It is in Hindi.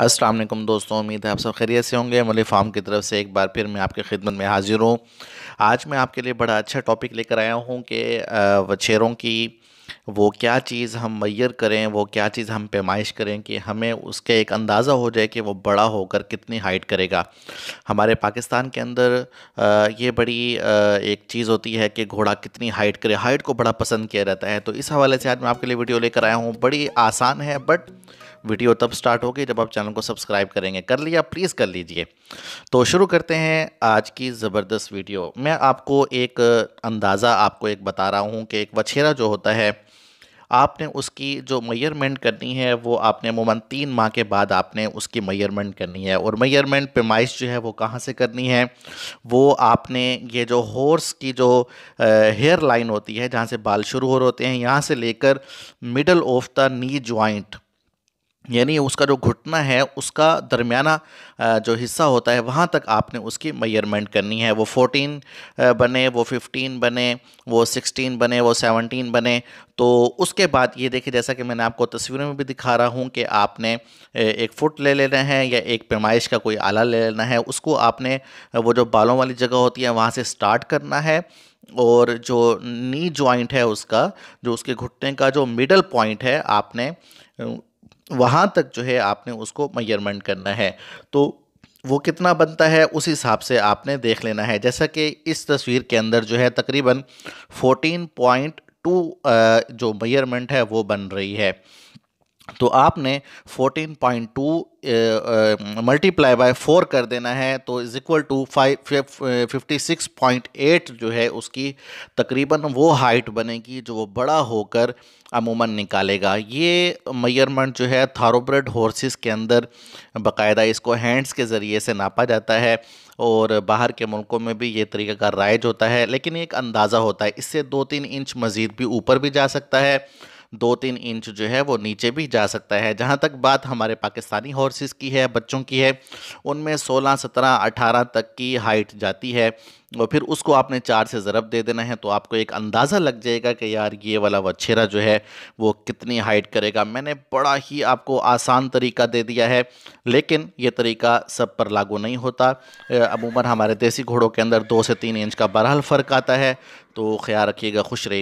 वालेकुम दोस्तों उम्मीद है आप सब खैरियत से होंगे मलिक फार्म की तरफ से एक बार फिर मैं आपके खिदमत में हाजिर हूँ आज मैं आपके लिए बड़ा अच्छा टॉपिक लेकर आया हूँ कि वछेरों की वो क्या चीज़ हम मैयर करें वो क्या चीज़ हम पैमाइश करें कि हमें उसके एक अंदाज़ा हो जाए कि वो बड़ा होकर कितनी हाइट करेगा हमारे पाकिस्तान के अंदर ये बड़ी एक चीज़ होती है कि घोड़ा कितनी हाइट करे हाइट को बड़ा पसंद किया रहता है तो इस हवाले से आज मैं आपके लिए वीडियो लेकर आया हूँ बड़ी आसान है बट वीडियो तब स्टार्ट होगी जब आप चैनल को सब्सक्राइब करेंगे कर लिया प्लीज़ कर लीजिए तो शुरू करते हैं आज की ज़बरदस्त वीडियो मैं आपको एक अंदाज़ा आपको एक बता रहा हूँ कि एक वछेरा जो होता है आपने उसकी जो मैयरमेंट करनी है वो आपने मुमन तीन माह के बाद आपने उसकी मैयरमेंट करनी है और मैयरमेंट पेमाइश जो है वो कहाँ से करनी है वो आपने ये जो हॉर्स की जो हेयर लाइन होती है जहाँ से बाल शुरू हो रहे होते हैं यहाँ से लेकर middle of the knee joint यानी उसका जो घुटना है उसका दरमियाना जो हिस्सा होता है वहाँ तक आपने उसकी मैयरमेंट करनी है वो 14 बने वो 15 बने वो 16 बने वो 17 बने तो उसके बाद ये देखिए जैसा कि मैंने आपको तस्वीरों में भी दिखा रहा हूँ कि आपने एक फुट ले लेना है या एक पैमाइश का कोई आला ले लेना है उसको आपने वो जो बालों वाली जगह होती है वहाँ से स्टार्ट करना है और जो नी जॉइंट है उसका जो उसके घुटने का जो मिडल पॉइंट है आपने वहाँ तक जो है आपने उसको मैयरमेंट करना है तो वो कितना बनता है उस हिसाब से आपने देख लेना है जैसा कि इस तस्वीर के अंदर जो है तकरीबन 14.2 जो मेयरमेंट है वो बन रही है तो आपने 14.2 मल्टीप्लाई बाय फोर कर देना है तो is equal to five fifty six point eight जो है उसकी तकरीबन वो हाइट बनेगी जो वो बड़ा होकर अमूमन निकालेगा ये मैयरमेंट जो है थारोब्रेड हॉर्सेस के अंदर बाकायदा इसको हैंड्स के ज़रिए से नापा जाता है और बाहर के मुल्कों में भी ये तरीका का राइज होता है लेकिन एक अंदाज़ा होता है इससे दो तीन इंच मज़ीद भी ऊपर भी जा सकता है दो तीन इंच जो है वो नीचे भी जा सकता है जहाँ तक बात हमारे पाकिस्तानी हॉर्सेस की है बच्चों की है उनमें 16, 17, 18 तक की हाइट जाती है और फिर उसको आपने चार से ज़रब दे देना है तो आपको एक अंदाज़ा लग जाएगा कि यार ये वाला वछेरा जो है वो कितनी हाइट करेगा मैंने बड़ा ही आपको आसान तरीका दे दिया है लेकिन ये तरीका सब पर लागू नहीं होता अमूमन हमारे देसी घोड़ों के अंदर दो से तीन इंच का बहरहाल फ़र्क आता है तो ख्याल रखिएगा खुश रहिए